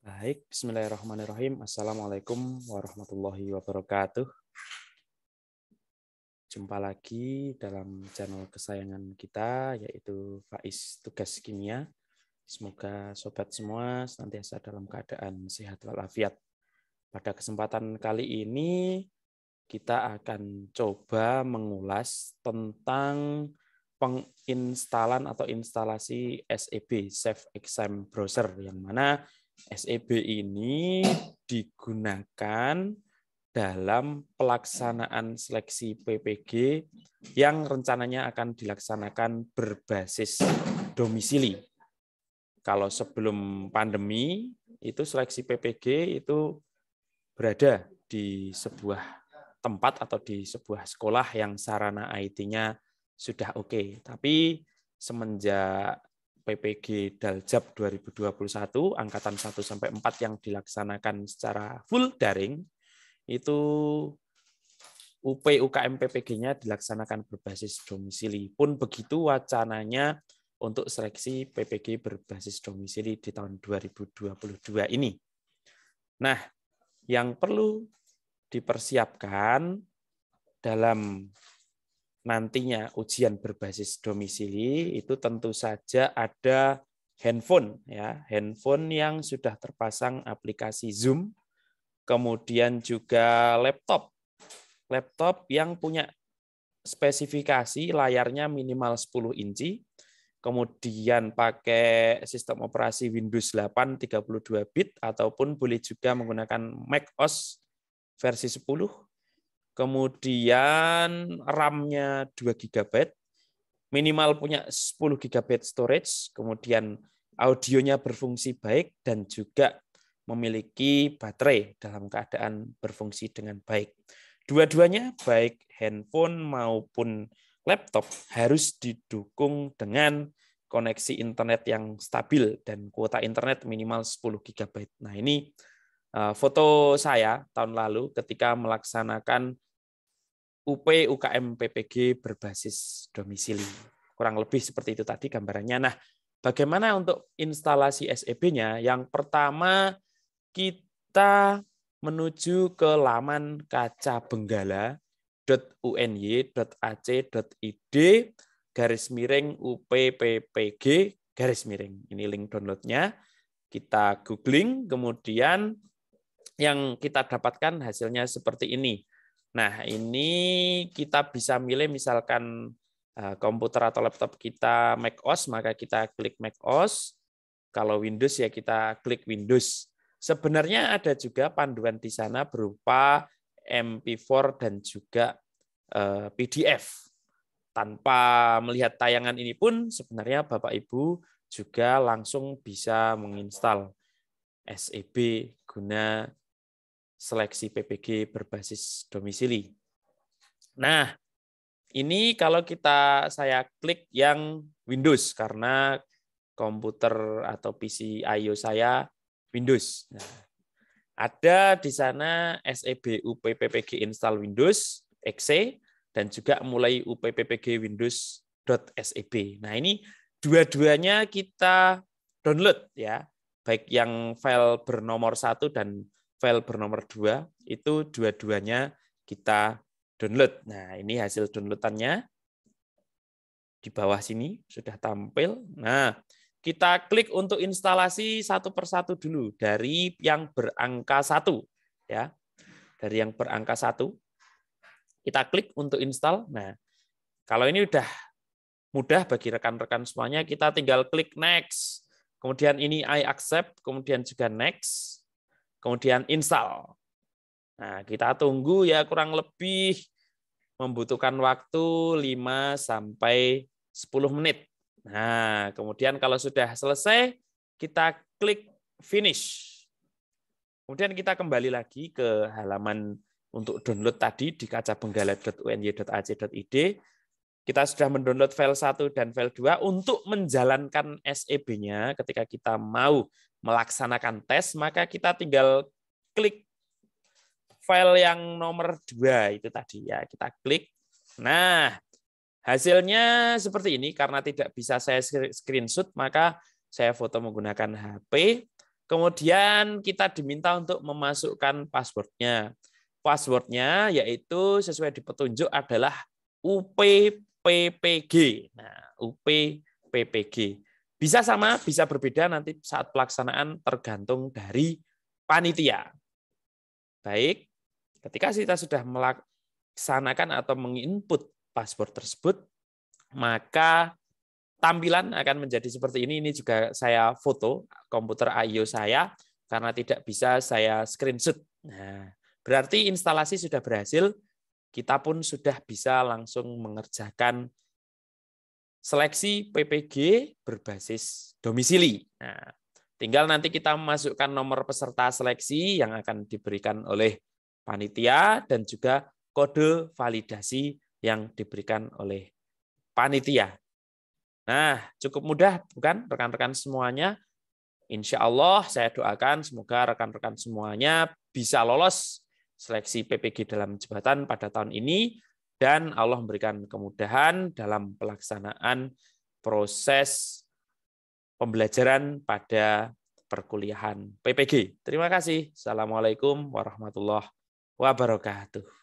Baik, bismillahirrahmanirrahim. Assalamualaikum warahmatullahi wabarakatuh. Jumpa lagi dalam channel kesayangan kita, yaitu Faiz Tugas Kimia. Semoga sobat semua senantiasa dalam keadaan sehat walafiat. Pada kesempatan kali ini, kita akan coba mengulas tentang penginstalan atau instalasi SEB, Safe Exam Browser, yang mana SEB ini digunakan dalam pelaksanaan seleksi PPG yang rencananya akan dilaksanakan berbasis domisili. Kalau sebelum pandemi itu seleksi PPG itu berada di sebuah tempat atau di sebuah sekolah yang sarana IT-nya sudah oke. Okay. Tapi semenjak PPG Daljab 2021 angkatan 1 sampai 4 yang dilaksanakan secara full daring itu UP UKM PPG-nya dilaksanakan berbasis domisili. Pun begitu wacananya untuk seleksi PPG berbasis domisili di tahun 2022 ini. Nah, yang perlu dipersiapkan dalam nantinya ujian berbasis domisili itu tentu saja ada handphone ya, handphone yang sudah terpasang aplikasi Zoom, kemudian juga laptop. Laptop yang punya spesifikasi layarnya minimal 10 inci, kemudian pakai sistem operasi Windows 8 32 bit ataupun boleh juga menggunakan Mac OS versi 10 kemudian RAM-nya 2 GB, minimal punya 10 GB storage, kemudian audionya berfungsi baik dan juga memiliki baterai dalam keadaan berfungsi dengan baik. Dua-duanya baik handphone maupun laptop harus didukung dengan koneksi internet yang stabil dan kuota internet minimal 10 GB. Nah, ini eh, foto saya tahun lalu ketika melaksanakan UP UKM PPG berbasis domisili. Kurang lebih seperti itu tadi gambarannya. Nah, bagaimana untuk instalasi SEB-nya? Yang pertama kita menuju ke laman kaca benggala .uny.ac.id garis miring UPPPG garis miring. Ini link downloadnya. Kita googling, kemudian yang kita dapatkan hasilnya seperti ini. Nah, ini kita bisa milih misalkan eh, komputer atau laptop kita Mac OS, maka kita klik Mac OS. Kalau Windows ya kita klik Windows. Sebenarnya ada juga panduan di sana berupa MP4 dan juga eh, PDF. Tanpa melihat tayangan ini pun sebenarnya Bapak Ibu juga langsung bisa menginstal SEB guna seleksi PPG berbasis domisili. Nah, ini kalau kita saya klik yang Windows karena komputer atau PC IO saya Windows. Nah, ada di sana SEBU PPPG install Windows exe dan juga mulai UPPPG Windows.seb. Nah, ini dua-duanya kita download ya, baik yang file bernomor satu dan file bernomor 2 itu dua-duanya kita download. Nah, ini hasil downloadannya di bawah sini sudah tampil. Nah, kita klik untuk instalasi satu persatu dulu dari yang berangka satu ya dari yang berangka satu kita klik untuk install nah kalau ini udah mudah bagi rekan-rekan semuanya kita tinggal klik next kemudian ini I accept kemudian juga next kemudian install. Nah, kita tunggu ya kurang lebih membutuhkan waktu 5 sampai 10 menit. Nah, kemudian kalau sudah selesai, kita klik finish. Kemudian kita kembali lagi ke halaman untuk download tadi di kaca penggalat.uny.ac.id. Kita sudah mendownload file 1 dan file 2 untuk menjalankan SEB-nya ketika kita mau melaksanakan tes, maka kita tinggal klik file yang nomor dua itu tadi ya. Kita klik. Nah, hasilnya seperti ini karena tidak bisa saya screenshot, maka saya foto menggunakan HP. Kemudian kita diminta untuk memasukkan passwordnya. Passwordnya yaitu sesuai di petunjuk adalah UPPPG. Nah, UPPPG. Bisa sama, bisa berbeda nanti saat pelaksanaan tergantung dari panitia. Baik, ketika kita sudah melaksanakan atau menginput paspor tersebut, maka tampilan akan menjadi seperti ini. Ini juga saya foto komputer IO saya karena tidak bisa saya screenshot. Nah, berarti instalasi sudah berhasil, kita pun sudah bisa langsung mengerjakan seleksi PPG berbasis domisili. Nah, tinggal nanti kita masukkan nomor peserta seleksi yang akan diberikan oleh panitia dan juga kode validasi yang diberikan oleh panitia. Nah, cukup mudah bukan rekan-rekan semuanya? Insya Allah saya doakan semoga rekan-rekan semuanya bisa lolos seleksi PPG dalam jabatan pada tahun ini dan Allah memberikan kemudahan dalam pelaksanaan proses pembelajaran pada perkuliahan PPG. Terima kasih. Assalamualaikum warahmatullahi wabarakatuh.